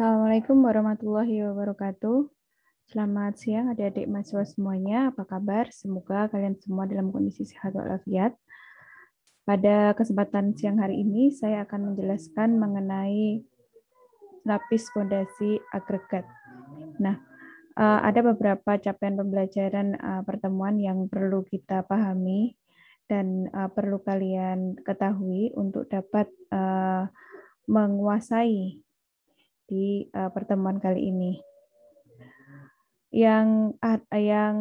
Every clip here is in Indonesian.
Assalamualaikum warahmatullahi wabarakatuh. Selamat siang adik-adik mahasiswa semuanya. Apa kabar? Semoga kalian semua dalam kondisi sehat walafiat. Pada kesempatan siang hari ini, saya akan menjelaskan mengenai lapis fondasi agregat. Nah, eh, ada beberapa capaian pembelajaran eh, pertemuan yang perlu kita pahami dan eh, perlu kalian ketahui untuk dapat menguasai di uh, pertemuan kali ini. Yang uh, yang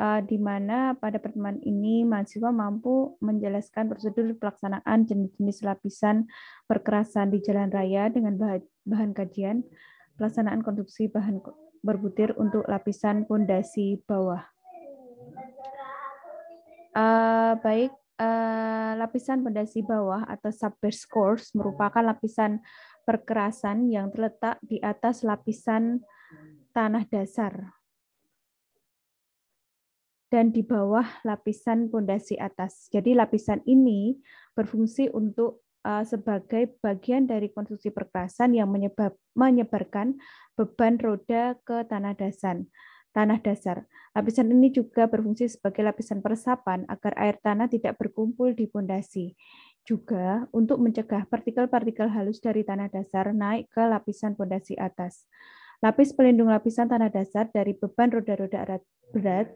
uh, di mana pada pertemuan ini mahasiswa mampu menjelaskan prosedur pelaksanaan jenis-jenis lapisan perkerasan di jalan raya dengan bahan, bahan kajian pelaksanaan konstruksi bahan berbutir untuk lapisan pondasi bawah. Uh, baik, uh, lapisan pondasi bawah atau subbase course merupakan lapisan perkerasan yang terletak di atas lapisan tanah dasar dan di bawah lapisan pondasi atas. Jadi lapisan ini berfungsi untuk eh, sebagai bagian dari konstruksi perkerasan yang menyebab, menyebarkan beban roda ke tanah dasar. Tanah dasar. Lapisan ini juga berfungsi sebagai lapisan persapan agar air tanah tidak berkumpul di pondasi juga untuk mencegah partikel-partikel halus dari tanah dasar naik ke lapisan pondasi atas. Lapis pelindung lapisan tanah dasar dari beban roda-roda berat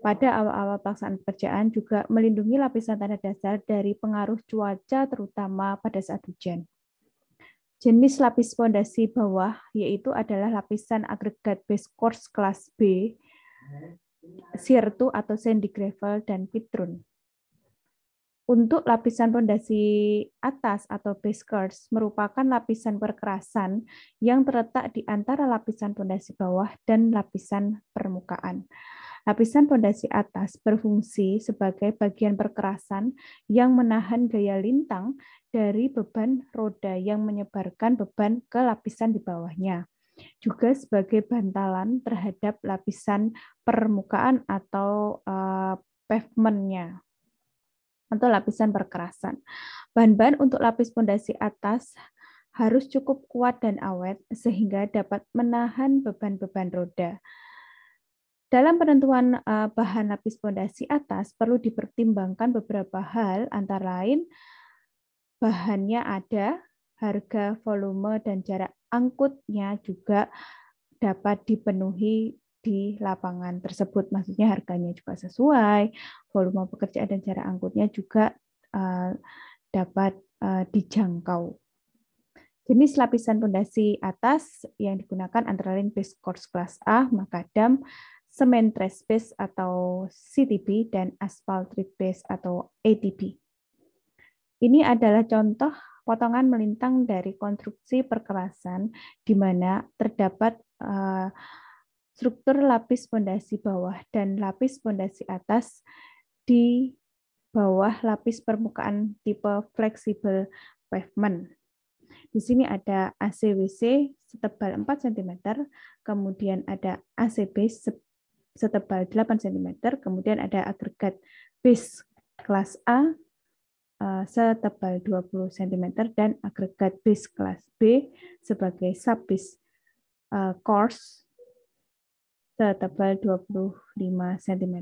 pada awal-awal pelaksanaan pekerjaan juga melindungi lapisan tanah dasar dari pengaruh cuaca terutama pada saat hujan. Jenis lapis pondasi bawah yaitu adalah lapisan agregat base course kelas B, sirtu atau sandy gravel, dan pitrun untuk lapisan pondasi atas atau base course merupakan lapisan perkerasan yang terletak di antara lapisan pondasi bawah dan lapisan permukaan. Lapisan pondasi atas berfungsi sebagai bagian perkerasan yang menahan gaya lintang dari beban roda yang menyebarkan beban ke lapisan di bawahnya juga sebagai bantalan terhadap lapisan permukaan atau uh, pavementnya atau lapisan perkerasan. Bahan-bahan untuk lapis pondasi atas harus cukup kuat dan awet sehingga dapat menahan beban-beban roda. Dalam penentuan eh, bahan lapis pondasi atas perlu dipertimbangkan beberapa hal antara lain bahannya ada, harga, volume dan jarak angkutnya juga dapat dipenuhi di lapangan tersebut. Maksudnya harganya juga sesuai, volume pekerjaan dan jarak angkutnya juga eh, dapat eh, dijangkau. Jenis lapisan pondasi atas yang digunakan antara lain base course kelas A, makadam, semen trace base atau CTB, dan aspal treat base atau ATB. Ini adalah contoh potongan melintang dari konstruksi perkerasan di mana terdapat uh, struktur lapis pondasi bawah dan lapis pondasi atas di bawah lapis permukaan tipe fleksibel pavement. Di sini ada ACWC setebal 4 cm, kemudian ada AC ACB setebal 8 cm, kemudian ada agregat base kelas A eh, setebal 20 cm dan agregat base kelas B sebagai sub base eh, course setebal 25 cm.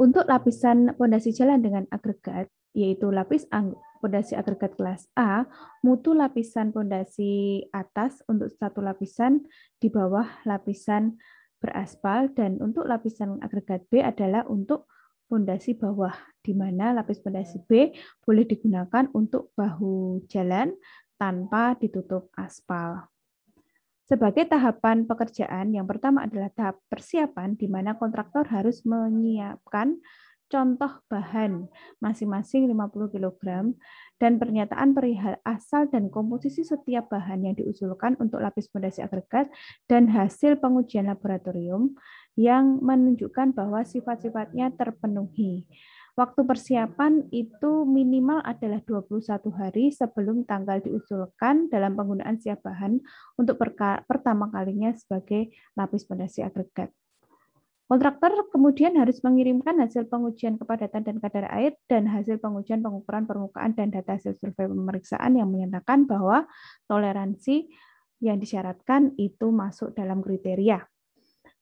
Untuk lapisan pondasi jalan dengan agregat, yaitu lapis pondasi agregat kelas A, mutu lapisan pondasi atas untuk satu lapisan di bawah lapisan beraspal dan untuk lapisan agregat B adalah untuk pondasi bawah di mana lapis pondasi B boleh digunakan untuk bahu jalan tanpa ditutup aspal. Sebagai tahapan pekerjaan, yang pertama adalah tahap persiapan, di mana kontraktor harus menyiapkan contoh bahan masing-masing 50 kg dan pernyataan perihal asal dan komposisi setiap bahan yang diusulkan untuk lapis fondasi agregat dan hasil pengujian laboratorium yang menunjukkan bahwa sifat-sifatnya terpenuhi. Waktu persiapan itu minimal adalah 21 hari sebelum tanggal diusulkan dalam penggunaan siap bahan untuk pertama kalinya sebagai lapis pondasi agregat. Kontraktor kemudian harus mengirimkan hasil pengujian kepadatan dan kadar air dan hasil pengujian pengukuran permukaan dan data hasil survei pemeriksaan yang menyatakan bahwa toleransi yang disyaratkan itu masuk dalam kriteria.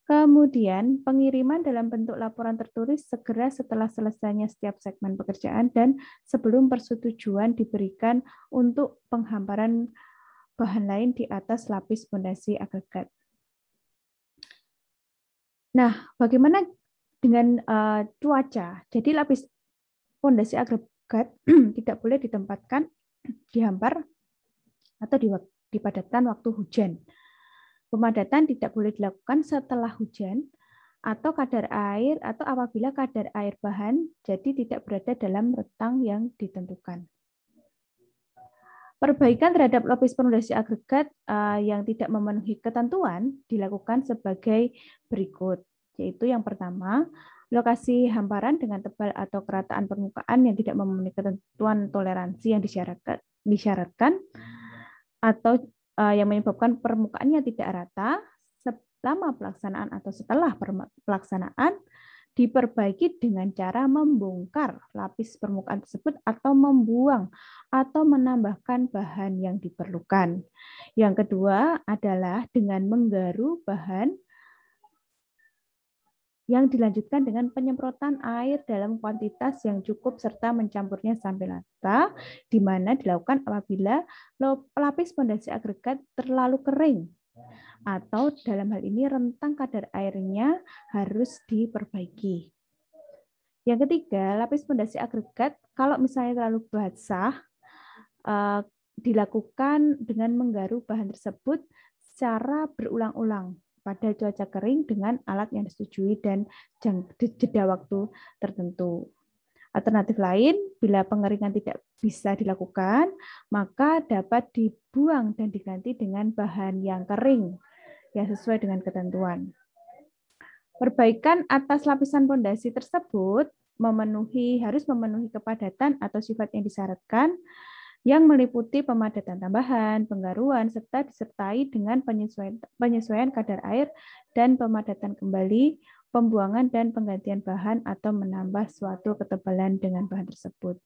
Kemudian, pengiriman dalam bentuk laporan tertulis segera setelah selesainya setiap segmen pekerjaan dan sebelum persetujuan diberikan untuk penghamparan bahan lain di atas lapis fondasi agregat. Nah, bagaimana dengan uh, cuaca? Jadi lapis fondasi agregat tidak boleh ditempatkan di hampar atau di padatan waktu hujan Pemadatan tidak boleh dilakukan setelah hujan atau kadar air atau apabila kadar air bahan jadi tidak berada dalam rentang yang ditentukan. Perbaikan terhadap lapis pondasi agregat eh, yang tidak memenuhi ketentuan dilakukan sebagai berikut, yaitu yang pertama, lokasi hamparan dengan tebal atau kerataan permukaan yang tidak memenuhi ketentuan toleransi yang disyaratkan, disyaratkan atau Eh, yang menyebabkan permukaannya tidak rata selama pelaksanaan atau setelah pelaksanaan diperbaiki dengan cara membongkar lapis permukaan tersebut atau membuang atau menambahkan bahan yang diperlukan. Yang kedua adalah dengan menggaru bahan yang dilanjutkan dengan penyemprotan air dalam kuantitas yang cukup serta mencampurnya sampai rata, di mana dilakukan apabila lapis pondasi agregat terlalu kering atau dalam hal ini rentang kadar airnya harus diperbaiki. Yang ketiga, lapis pondasi agregat kalau misalnya terlalu basah eh, dilakukan dengan menggaru bahan tersebut secara berulang-ulang pada cuaca kering dengan alat yang disetujui dan jeda waktu tertentu. Alternatif lain, bila pengeringan tidak bisa dilakukan, maka dapat dibuang dan diganti dengan bahan yang kering yang sesuai dengan ketentuan. Perbaikan atas lapisan pondasi tersebut memenuhi harus memenuhi kepadatan atau sifat yang disyaratkan yang meliputi pemadatan tambahan, penggaruan, serta disertai dengan penyesuaian, penyesuaian kadar air dan pemadatan kembali, pembuangan dan penggantian bahan atau menambah suatu ketebalan dengan bahan tersebut.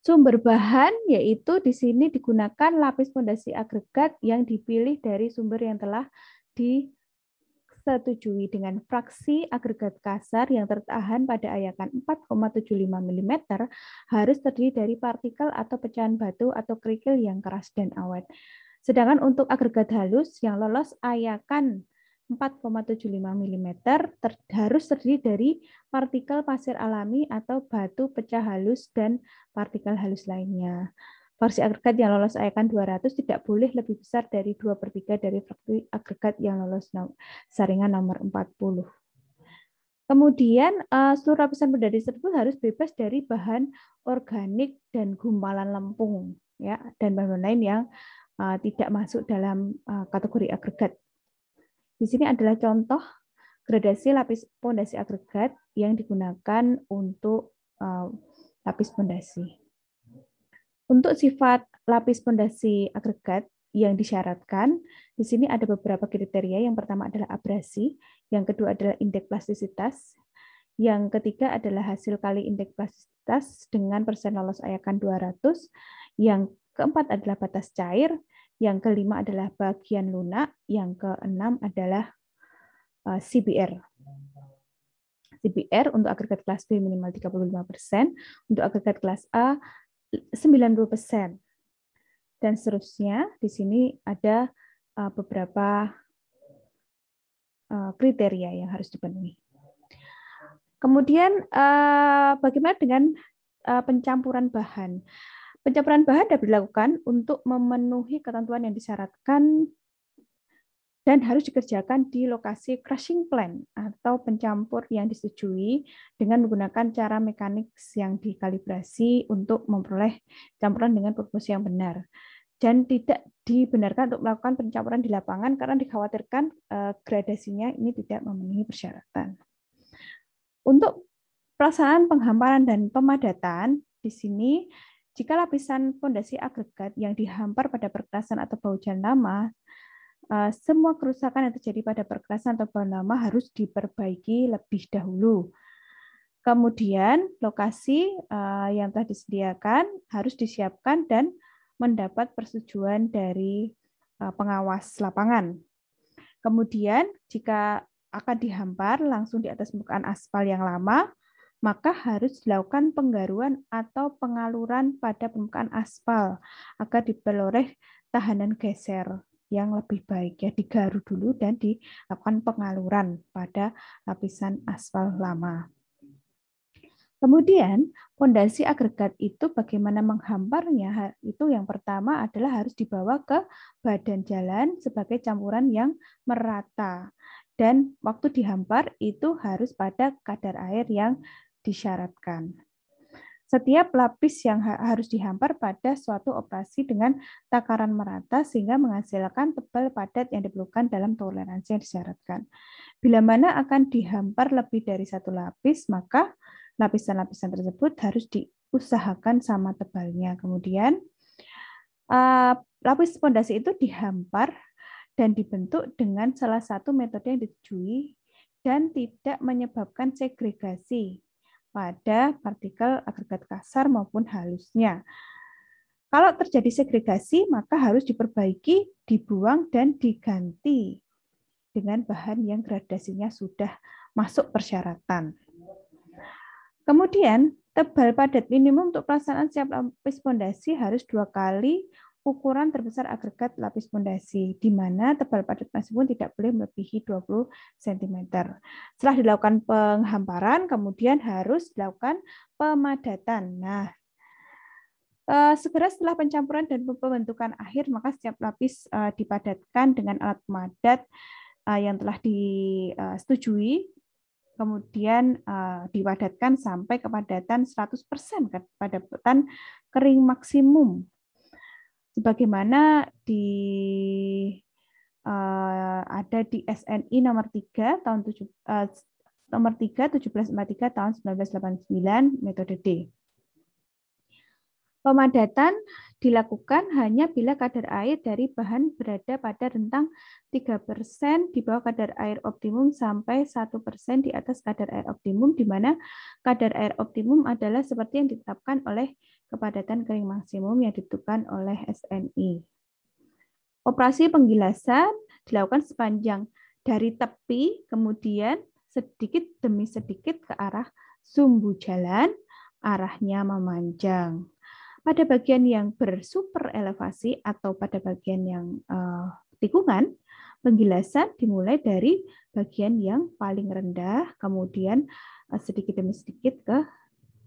Sumber bahan yaitu di sini digunakan lapis fondasi agregat yang dipilih dari sumber yang telah di disetujui dengan fraksi agregat kasar yang tertahan pada ayakan 4,75 mm harus terdiri dari partikel atau pecahan batu atau kerikil yang keras dan awet. Sedangkan untuk agregat halus yang lolos ayakan 4,75 mm ter harus terdiri dari partikel pasir alami atau batu pecah halus dan partikel halus lainnya fraksi agregat yang lolos akan 200 tidak boleh lebih besar dari 2 per 3 dari fraksi agregat yang lolos saringan nomor 40. Kemudian eh, seluruh lapisan berdari tersebut harus bebas dari bahan organik dan gumpalan lempung ya dan bahan-bahan lain yang eh, tidak masuk dalam eh, kategori agregat. Di sini adalah contoh gradasi lapis pondasi agregat yang digunakan untuk lapis pondasi. Untuk sifat lapis pondasi agregat yang disyaratkan, di sini ada beberapa kriteria. Yang pertama adalah abrasi, yang kedua adalah indeks plastisitas, yang ketiga adalah hasil kali indeks plastisitas dengan persen lolos ayakan 200. Yang keempat adalah batas cair. Yang kelima adalah bagian lunak. Yang keenam adalah eh, CBR. CBR untuk agregat kelas B minimal 35%, untuk agregat kelas A 90%. Dan seterusnya, di sini ada eh, beberapa eh, kriteria yang harus dipenuhi. Kemudian eh, bagaimana dengan pencampuran bahan? Pencampuran bahan dapat dilakukan untuk memenuhi ketentuan yang disyaratkan dan harus dikerjakan di lokasi crushing plant atau pencampur yang disetujui dengan menggunakan cara mekanik yang dikalibrasi untuk memperoleh campuran dengan proporsi yang benar dan tidak dibenarkan untuk melakukan pencampuran di lapangan karena dikhawatirkan eh, gradasinya ini tidak memenuhi persyaratan. Untuk pelaksanaan penghamparan dan pemadatan di sini jika lapisan fondasi agregat yang dihampar pada perkasan atau bau jalan lama Eh, semua kerusakan yang terjadi pada perkerasan atau bahan lama harus diperbaiki lebih dahulu. Kemudian lokasi eh, yang telah disediakan harus disiapkan dan mendapat persetujuan dari eh, pengawas lapangan. Kemudian jika akan dihampar langsung di atas permukaan aspal yang lama, maka harus dilakukan penggaruan atau pengaluran pada permukaan aspal agar diperoleh tahanan geser yang lebih baik ya digaru dulu dan dilakukan pengaluran pada lapisan aspal lama. Kemudian, pondasi agregat itu bagaimana menghamparnya? Itu yang pertama adalah harus dibawa ke badan jalan sebagai campuran yang merata. Dan waktu dihampar itu harus pada kadar air yang disyaratkan. Setiap lapis yang ha harus dihampar pada suatu operasi dengan takaran merata sehingga menghasilkan tebal padat yang diperlukan dalam toleransi yang disyaratkan. Bila mana akan dihampar lebih dari satu lapis, maka lapisan-lapisan tersebut harus diusahakan sama tebalnya. Kemudian uh, lapis pondasi itu dihampar dan dibentuk dengan salah satu metode yang ditujui dan tidak menyebabkan segregasi pada partikel agregat kasar maupun halusnya. Kalau terjadi segregasi, maka harus diperbaiki, dibuang, dan diganti dengan bahan yang gradasinya sudah masuk persyaratan. Kemudian, tebal padat minimum untuk pelaksanaan siap lapis fondasi harus dua kali ukuran terbesar agregat lapis pondasi, di mana tebal padat meskipun tidak boleh melebihi 20 cm. Setelah dilakukan penghamparan, kemudian harus dilakukan pemadatan. Nah, eh, segera setelah pencampuran dan pembentukan akhir, maka setiap lapis eh, dipadatkan dengan alat pemadat eh, yang telah disetujui, kemudian dipadatkan sampai kepadatan 100% kepadatan kering maksimum sebagaimana di uh, ada di SNI nomor 3 tahun 7 uh, eh, nomor 3 1743 tahun 1989 metode D. Pemadatan dilakukan hanya bila kadar air dari bahan berada pada rentang 3% di bawah kadar air optimum sampai 1% di atas kadar air optimum, di mana kadar air optimum adalah seperti yang ditetapkan oleh kepadatan kering maksimum yang ditentukan oleh SNI. Operasi penggilasan dilakukan sepanjang dari tepi, kemudian sedikit demi sedikit ke arah sumbu jalan, arahnya memanjang. Pada bagian yang bersuper elevasi atau pada bagian yang uh, tikungan, penggilasan dimulai dari bagian yang paling rendah, kemudian uh, sedikit demi sedikit ke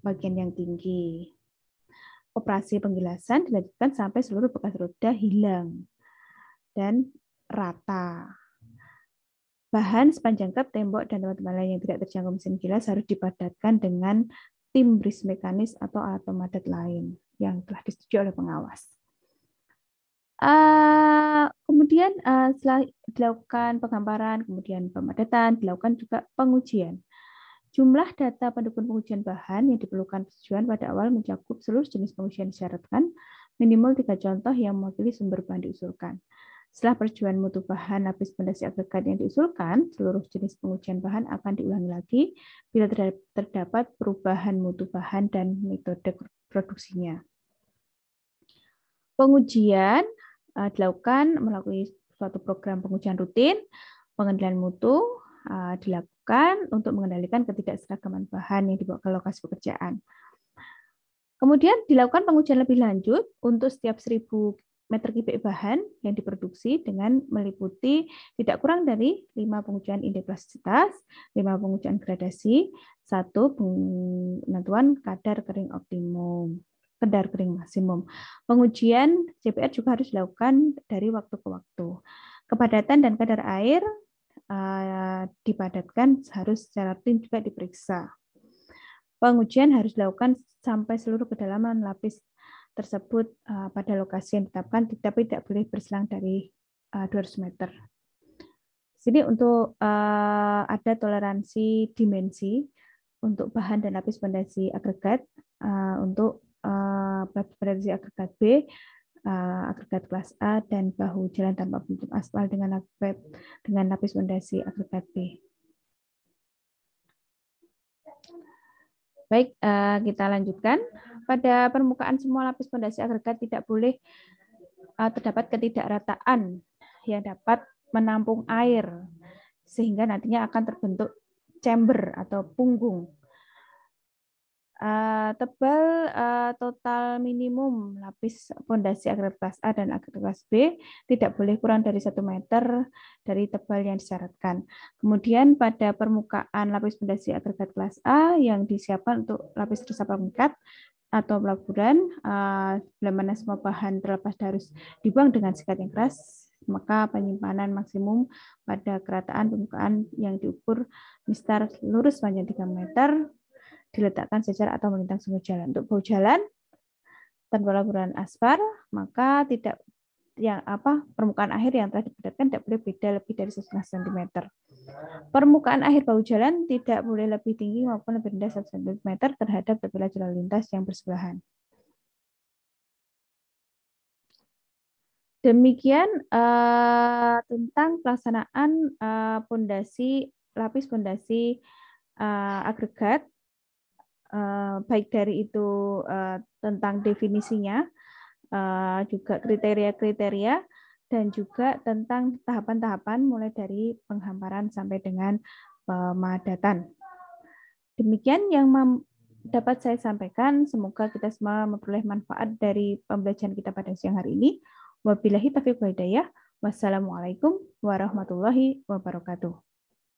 bagian yang tinggi. Operasi penggilasan dilanjutkan sampai seluruh bekas roda hilang dan rata. Bahan sepanjang kap, tembok, dan tempat teman lain yang tidak terjangkau mesin gilas harus dipadatkan dengan tim bris mekanis atau alat pemadat lain yang telah disetujui oleh pengawas. Uh, kemudian uh, setelah dilakukan penggambaran, kemudian pemadatan, dilakukan juga pengujian. Jumlah data pendukung pengujian bahan yang diperlukan persetujuan pada awal mencakup seluruh jenis pengujian disyaratkan, minimal tiga contoh yang mewakili sumber bahan diusulkan. Setelah perjuangan mutu bahan habis pondasi agregat yang diusulkan, seluruh jenis pengujian bahan akan diulangi lagi bila terdapat perubahan mutu bahan dan metode produksinya. Pengujian eh, dilakukan melalui suatu program pengujian rutin, pengendalian mutu eh, dilakukan untuk mengendalikan ketidakseragaman bahan yang dibawa ke lokasi pekerjaan. Kemudian dilakukan pengujian lebih lanjut untuk setiap 1000 meter kubik bahan yang diproduksi dengan meliputi tidak kurang dari 5 pengujian indeks plastisitas, 5 pengujian gradasi, 1 penentuan kadar kering optimum, kadar kering maksimum. Pengujian CPR juga harus dilakukan dari waktu ke waktu. Kepadatan dan kadar air uh, dipadatkan harus secara rutin juga diperiksa. Pengujian harus dilakukan sampai seluruh kedalaman lapis tersebut uh, pada lokasi yang ditetapkan, tetapi tidak boleh berselang dari uh, eh, 200 meter. Jadi untuk uh, ada toleransi dimensi untuk bahan dan lapis pondasi agregat uh, untuk uh, pondasi agregat B, uh, agregat kelas A dan bahu jalan tanpa bentuk aspal dengan agregat dengan lapis pondasi agregat B. Baik, kita lanjutkan pada permukaan semua lapis pondasi agregat tidak boleh uh, terdapat ketidakrataan yang dapat menampung air sehingga nantinya akan terbentuk chamber atau punggung. Uh, tebal uh, total minimum lapis pondasi agregat kelas A dan agregat kelas B tidak boleh kurang dari satu meter dari tebal yang disyaratkan. Kemudian pada permukaan lapis pondasi agregat kelas A yang disiapkan untuk lapis resapan mengikat atau pelaburan, bila eh, mana semua bahan terlepas harus dibuang dengan sikat yang keras, maka penyimpanan maksimum pada kerataan permukaan yang diukur mistar lurus panjang 3 meter diletakkan secara atau melintang semua jalan. Untuk bau jalan tanpa laburan aspar, maka tidak yang apa permukaan akhir yang telah dibedakan tidak boleh beda lebih dari 15 cm. Permukaan akhir bahu jalan tidak boleh lebih tinggi maupun lebih rendah 1 cm terhadap pepila jalan lintas yang bersebelahan. Demikian uh, tentang pelaksanaan eh, pondasi lapis pondasi uh, agregat uh, baik dari itu uh, tentang definisinya uh, juga kriteria-kriteria dan juga tentang tahapan-tahapan mulai dari penghamparan sampai dengan pemadatan. Demikian yang dapat saya sampaikan. Semoga kita semua memperoleh manfaat dari pembelajaran kita pada siang hari ini. Wabillahi taufiq hidayah. Wassalamualaikum warahmatullahi wabarakatuh.